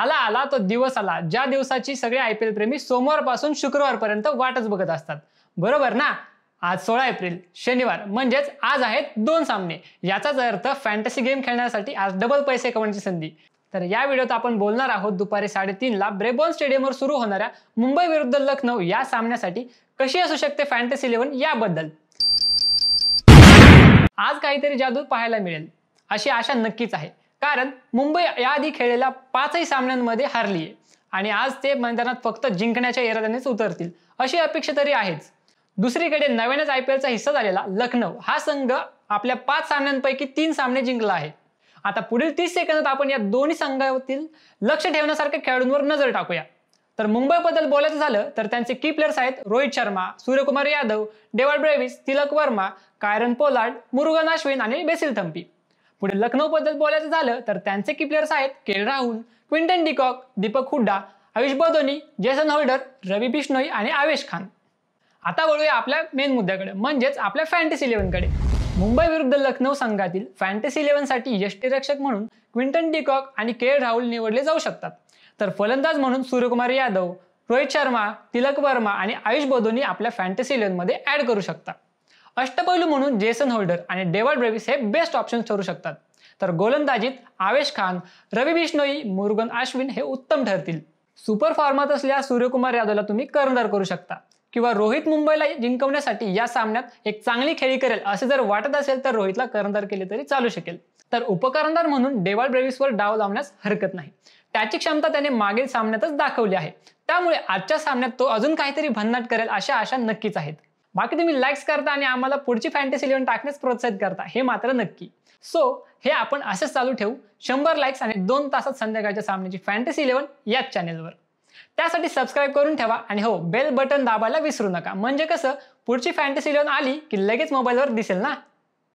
आला आला तो दिवस आला ज्या दिवसाची सगळे आय पी एल प्रेमी सोमवारपासून शुक्रवारपर्यंत वाटच बघत असतात बरोबर ना आज सोळा एप्रिल शनिवार म्हणजेच आज आहेत दोन सामने याचाच अर्थ फॅन्टसी गेम खेळण्यासाठी आज डबल पैसे कमवण्याची संधी तर या व्हिडिओत आपण बोलणार आहोत दुपारी साडेतीनला ब्रेबॉन स्टेडियमवर सुरू होणाऱ्या मुंबई विरुद्ध लखनौ या सामन्यासाठी कशी असू शकते फॅन्टसी इलेव्हन याबद्दल आज काहीतरी जादू पाहायला मिळेल अशी आशा नक्कीच आहे कारण मुंबई याआधी खेळलेल्या पाचही सामन्यांमध्ये हारली आहे आणि आज ते मैदानात फक्त जिंकण्याच्या इराद्यानेच उतरतील अशी अपेक्षा तरी आहेच दुसरीकडे नव्यानेच आय पी एलचा हिस्सा झालेला लखनौ हा संघ आपल्या पाच सामन्यांपैकी तीन सामने जिंकला आहे आता पुढील तीस सेकंदात आपण या दोन्ही संघातील लक्ष ठेवण्यासारख्या खेळाडूंवर नजर टाकूया तर मुंबईबद्दल बोलायचं झालं तर त्यांचे की प्लेयर्स आहेत Rohit Sharma Suryakumar Yadav Dewald Brevis Tilak Varma Kieron Pollard Murugan Ashwin आणि बेसिल थंपी पुढे बद्दल बोलायचं झालं तर त्यांचे की प्लेयर्स आहेत KL Rahul Quinton de Kock Deepak Hooda Ayush Badoni Jason Holder Ravi Bishnoi आणि आवेश खान आता वळूया आपल्या मेन मुद्द्याकडे म्हणजेच आपल्या फॅन्टसी इलेव्हनकडे मुंबई विरुद्ध लखनौ संघातील फॅन्टसी इलेव्हनसाठी यष्टीरक्षक म्हणून क्विंटन डिकॉक आणि के राहुल निवडले जाऊ शकतात तर फलंदाज म्हणून सूर्यकुमार यादव रोहित शर्मा तिलक वर्मा आणि आयुष बदोनी आपल्या फॅन्टसी इलेव्हनमध्ये ॲड करू शकतात अष्टपैलू म्हणून जेसन होल्डर आणि डेवल ब्रेविस हे बेस्ट ऑप्शन ठरू शकतात तर गोलंदाजीत आवेश खान रवी बिश्नोई मुरुगन अश्विन हे उत्तम ठरतील सुपर फॉर्मात असल्या सूर्यकुमार यादवला तुम्ही कर्णधार करू शकता किंवा रोहित मुंबईला जिंकवण्यासाठी या सामन्यात एक चांगली खेळी करेल असे जर वाटत असेल तर रोहितला कर्णधार केले तरी चालू शकेल तर उपकरणदार म्हणून डेवाल ब्रेविसवर डाव लावण्यास हरकत नाही त्याची क्षमता त्याने मागील सामन्यातच दाखवली आहे त्यामुळे आजच्या सामन्यात तो अजून काहीतरी भन्नाट करेल अशा आशा नक्कीच आहेत बाकी तुम्ही लाईक्स करता आणि आम्हाला पुढची फॅन्टेसी इलेव्हन टाकण्यास प्रोत्साहित करता हे मात्र नक्की सो हे आपण असेच चालू ठेवू शंभर लाईक्स आणि दोन तासात संध्याकाळच्या सामन्याची फॅन्टेसी इलेव्हन याच चॅनेलवर त्यासाठी सबस्क्राईब करून ठेवा आणि हो बेल बटन दाबायला विसरू नका म्हणजे कसं पुढची फॅन्टेसी इलेव्हन आली की लगेच मोबाईलवर दिसेल ना